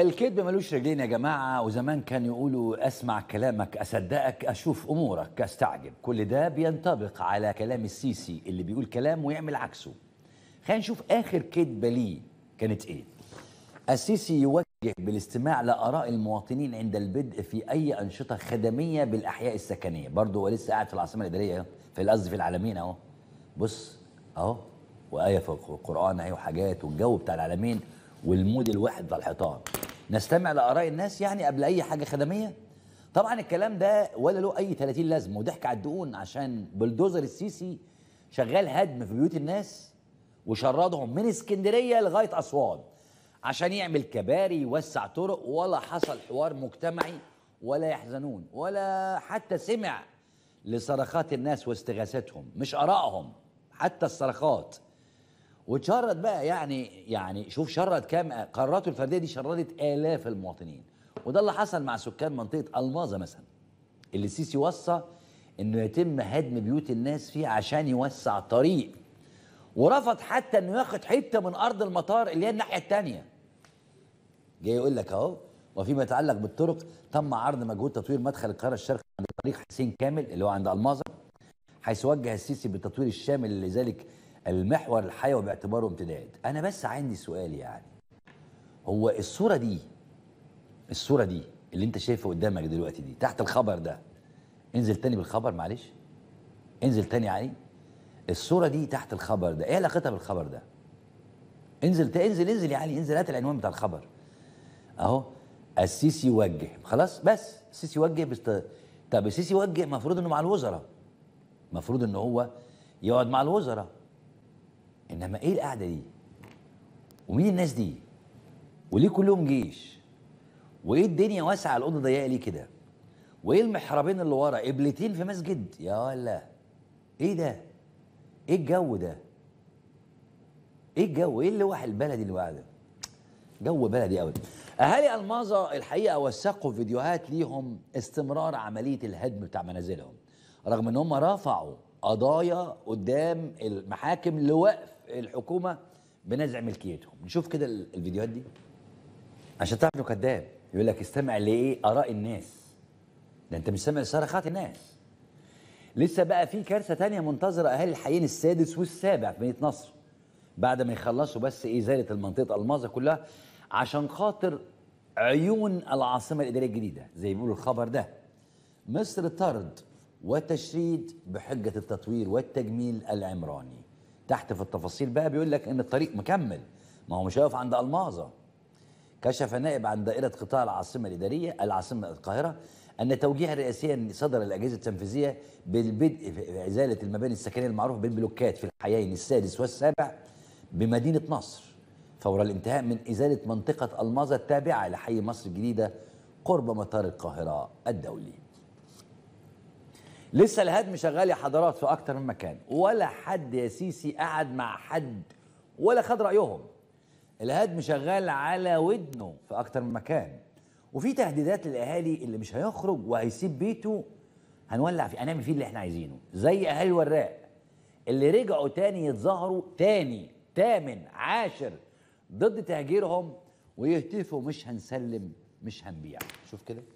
الكذب ملوش رجلين يا جماعة وزمان كان يقولوا أسمع كلامك أصدقك أشوف أمورك أستعجب كل ده بينطبق على كلام السيسي اللي بيقول كلام ويعمل عكسه خلينا نشوف آخر كذبة ليه كانت إيه السيسي يوجه بالاستماع لآراء المواطنين عند البدء في أي أنشطة خدمية بالأحياء السكنية برضه هو لسه قاعد في العاصمة الإدارية في القصد في العالمين أهو بص أهو وآية في القرآن أهي وحاجات والجو بتاع العالمين والمود الواحد على الحيطان نستمع لآراء الناس يعني قبل أي حاجة خدمية طبعا الكلام ده ولا له أي 30 لازمة وضحك على الدقون عشان بلدوزر السيسي شغال هدم في بيوت الناس وشردهم من اسكندرية لغاية أسوان عشان يعمل كباري يوسع طرق ولا حصل حوار مجتمعي ولا يحزنون ولا حتى سمع لصرخات الناس واستغاثتهم مش آرائهم حتى الصرخات وتشرد بقى يعني يعني شوف شرد كام قراراته الفرديه دي شردت الاف المواطنين وده اللي حصل مع سكان منطقه الماظه مثلا اللي السيسي وصى انه يتم هدم بيوت الناس فيه عشان يوسع طريق ورفض حتى انه ياخد حته من ارض المطار اللي هي الناحيه الثانيه جاي يقول لك اهو وفيما يتعلق بالطرق تم عرض مجهود تطوير مدخل القاهره الشرقي عند طريق حسين كامل اللي هو عند الماظه حيث وجه السيسي بالتطوير الشامل لذلك المحور الحيوي باعتباره امتداد انا بس عندي سؤال يعني هو الصوره دي الصوره دي اللي انت شايفها قدامك دلوقتي دي تحت الخبر ده انزل تاني بالخبر معلش انزل تاني علي الصوره دي تحت الخبر ده ايه علاقتها بالخبر ده انزل تا انزل انزل يا علي انزل هات العنوان بتاع الخبر اهو السيسي يوجه خلاص بس السيسي يوجه بست... طب السيسي يوجه المفروض انه مع الوزراء المفروض ان هو يقعد مع الوزراء انما ايه القعده دي ومين الناس دي وليه كلهم جيش وايه الدنيا واسعه الاوضه ضيقه ليه كده وايه المحرابين اللي ورا قبلتين في مسجد يا ولا ايه ده ايه الجو ده ايه الجو ايه اللي واحد البلدي اللي قاعده جو بلدي قوي اهالي المازا الحقيقه وثقوا فيديوهات ليهم استمرار عمليه الهدم بتاع منازلهم رغم ان هم رفعوا قضايا قدام المحاكم لوقف الحكومه بنزع ملكيتهم نشوف كده الفيديوهات دي عشان تعرف انه كذاب يقول لك استمع لايه اراء الناس ده انت مش سامع صرخات الناس لسه بقى في كارثه تانية منتظره اهالي الحيين السادس والسابع في مدينه نصر بعد ما يخلصوا بس ازاله إيه المنطقه الماظه كلها عشان خاطر عيون العاصمه الاداريه الجديده زي ما بيقولوا الخبر ده مصر طرد وتشريد بحجه التطوير والتجميل العمراني تحت في التفاصيل بقى بيقول لك ان الطريق مكمل ما هو مش واقف عند الماظه كشف نائب عن دائرة قطاع العاصمة الإدارية العاصمة القاهرة أن توجيها رئاسيا صدر الأجهزة التنفيذية بالبدء في إزالة المباني السكنية المعروفة بالبلوكات في الحيين السادس والسابع بمدينة نصر فور الانتهاء من إزالة منطقة الماظة التابعة لحي مصر الجديدة قرب مطار القاهرة الدولي لسه الهدم شغال يا حضرات في اكتر من مكان ولا حد يا سيسي قعد مع حد ولا خد رايهم الهدم شغال على ودنه في اكتر من مكان وفي تهديدات للاهالي اللي مش هيخرج وهيسيب بيته هنولع فيه هنعمل فيه اللي احنا عايزينه زي اهالي الوراق اللي رجعوا تاني يتظاهروا تاني تامن عاشر ضد تهجيرهم ويهتفوا مش هنسلم مش هنبيع شوف كده